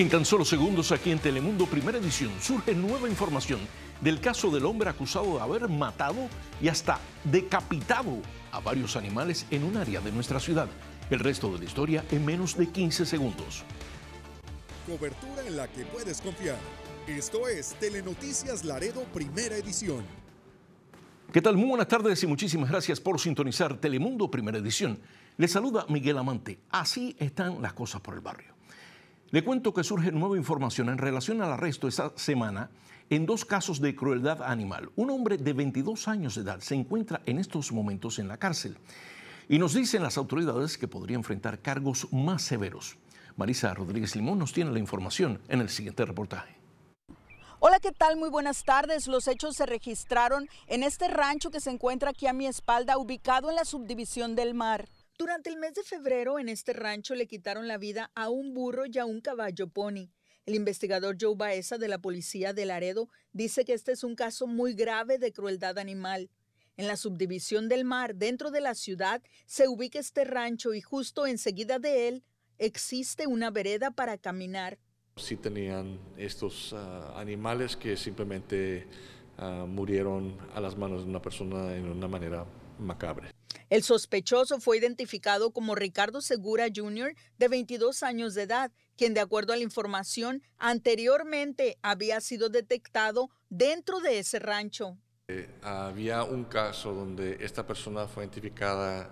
En tan solo segundos aquí en Telemundo Primera Edición surge nueva información del caso del hombre acusado de haber matado y hasta decapitado a varios animales en un área de nuestra ciudad. El resto de la historia en menos de 15 segundos. Cobertura en la que puedes confiar. Esto es Telenoticias Laredo Primera Edición. ¿Qué tal? Muy buenas tardes y muchísimas gracias por sintonizar Telemundo Primera Edición. Les saluda Miguel Amante. Así están las cosas por el barrio. Le cuento que surge nueva información en relación al arresto esta semana en dos casos de crueldad animal. Un hombre de 22 años de edad se encuentra en estos momentos en la cárcel y nos dicen las autoridades que podría enfrentar cargos más severos. Marisa Rodríguez Limón nos tiene la información en el siguiente reportaje. Hola, ¿qué tal? Muy buenas tardes. Los hechos se registraron en este rancho que se encuentra aquí a mi espalda, ubicado en la subdivisión del mar. Durante el mes de febrero en este rancho le quitaron la vida a un burro y a un caballo pony. El investigador Joe Baeza de la Policía de Laredo dice que este es un caso muy grave de crueldad animal. En la subdivisión del mar, dentro de la ciudad, se ubica este rancho y justo enseguida de él existe una vereda para caminar. Sí tenían estos ah, animales que simplemente ah, murieron a las manos de una persona en una manera macabra. El sospechoso fue identificado como Ricardo Segura Jr., de 22 años de edad, quien de acuerdo a la información anteriormente había sido detectado dentro de ese rancho. Eh, había un caso donde esta persona fue identificada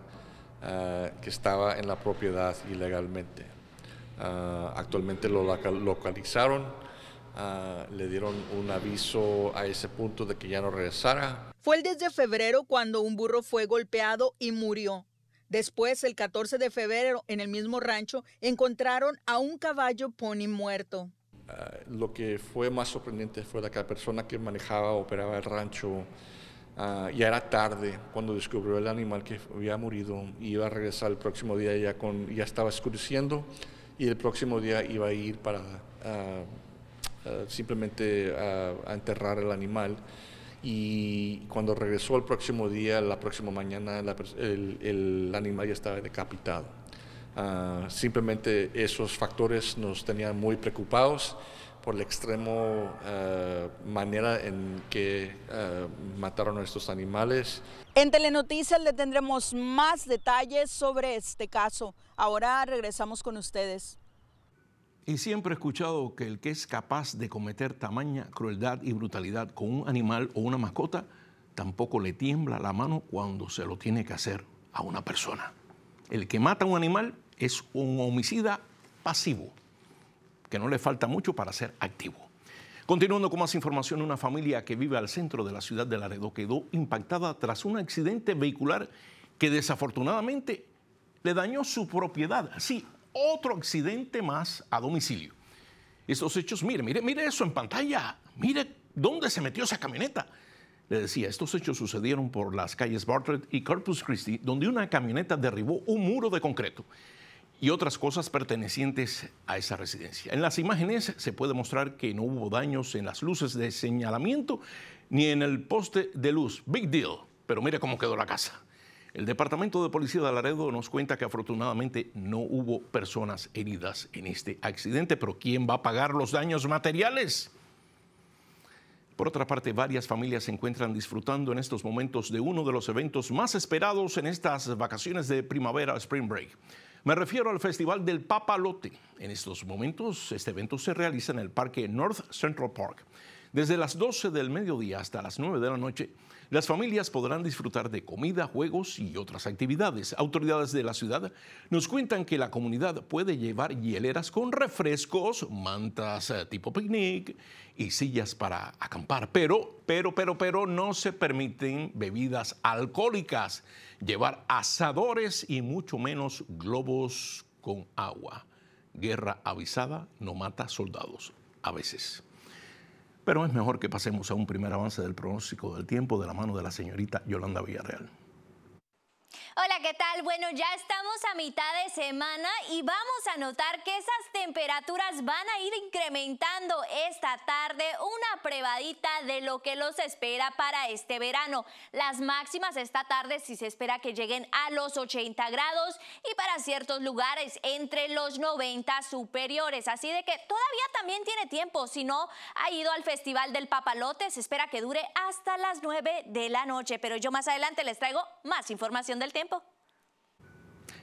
ah, que estaba en la propiedad ilegalmente. Ah, actualmente lo localizaron Ah, le dieron un aviso a ese punto de que ya no regresara. Fue el 10 de febrero cuando un burro fue golpeado y murió. Después, el 14 de febrero, en el mismo rancho, encontraron a un caballo pony muerto. Ah, lo que fue más sorprendente fue la que la persona que manejaba, operaba el rancho, ah, ya era tarde cuando descubrió el animal que había murido y iba a regresar el próximo día ya, con, ya estaba escureciendo y el próximo día iba a ir para simplemente a, enterrar el animal. Y cuando regresó al próximo día, la próxima mañana, el, animal ya estaba decapitado. Ah, simplemente esos factores nos tenían muy preocupados por la extremo ah, manera en que ah, mataron a estos animales. En Telenoticias le tendremos más detalles sobre este caso. Ahora regresamos con ustedes. Y siempre he escuchado que el que es capaz de cometer tamaña crueldad y brutalidad con un animal o una mascota, tampoco le tiembla la mano cuando se lo tiene que hacer a una persona. El que mata a un animal es un homicida pasivo, que no le falta mucho para ser activo. Continuando con más información, una familia que vive al centro de la ciudad de Laredo quedó impactada tras un accidente vehicular que desafortunadamente le dañó su propiedad. Sí, otro accidente más a domicilio. Estos hechos, mire, mire, mire eso en pantalla, mire dónde se metió esa camioneta. Le decía, estos hechos sucedieron por las calles Bartlett y Corpus Christi, donde una camioneta derribó un muro de concreto y otras cosas pertenecientes a esa residencia. En las imágenes se puede mostrar que no hubo daños en las luces de señalamiento ni en el poste de luz. Big deal. Pero mire cómo quedó la casa. El Departamento de Policía de Laredo nos cuenta que afortunadamente no hubo personas heridas en este accidente, pero ¿quién va a pagar los daños materiales? Por otra parte, varias familias se encuentran disfrutando en estos momentos de uno de los eventos más esperados en estas vacaciones de primavera, Spring Break. Me refiero al Festival del Papalote. En estos momentos, este evento se realiza en el Parque North Central Park. Desde las 12 del mediodía hasta las 9 de la noche, las familias podrán disfrutar de comida, juegos y otras actividades. Autoridades de la ciudad nos cuentan que la comunidad puede llevar hieleras con refrescos, mantas eh, tipo picnic y sillas para acampar, pero, pero, pero, pero no se permiten bebidas alcohólicas, llevar asadores y mucho menos globos con agua. Guerra avisada no mata soldados, a veces pero es mejor que pasemos a un primer avance del pronóstico del tiempo de la mano de la señorita Yolanda Villarreal. Hola, ¿qué tal? Bueno, ya estamos a mitad de semana y vamos a notar que esas temperaturas van a ir incrementando esta tarde, una prevadita de lo que los espera para este verano. Las máximas esta tarde sí se espera que lleguen a los 80 grados y para ciertos lugares entre los 90 superiores. Así de que todavía también tiene tiempo, si no ha ido al Festival del Papalote, se espera que dure hasta las 9 de la noche, pero yo más adelante les traigo más información del tiempo.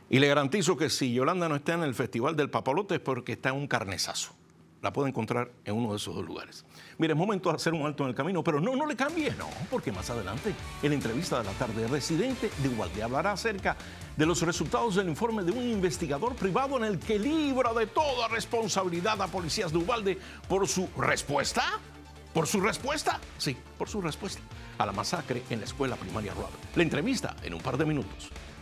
Y le garantizo que si Yolanda no está en el Festival del Papalote es porque está en un carnesazo. La puede encontrar en uno de esos dos lugares. Mire, es momento de hacer un alto en el camino, pero no, no le cambie, no, porque más adelante, en la entrevista de la tarde, residente de Ubalde hablará acerca de los resultados del informe de un investigador privado en el que libra de toda responsabilidad a policías de Ubalde por su respuesta por su respuesta, sí, por su respuesta a la masacre en la escuela primaria Robert. La entrevista en un par de minutos.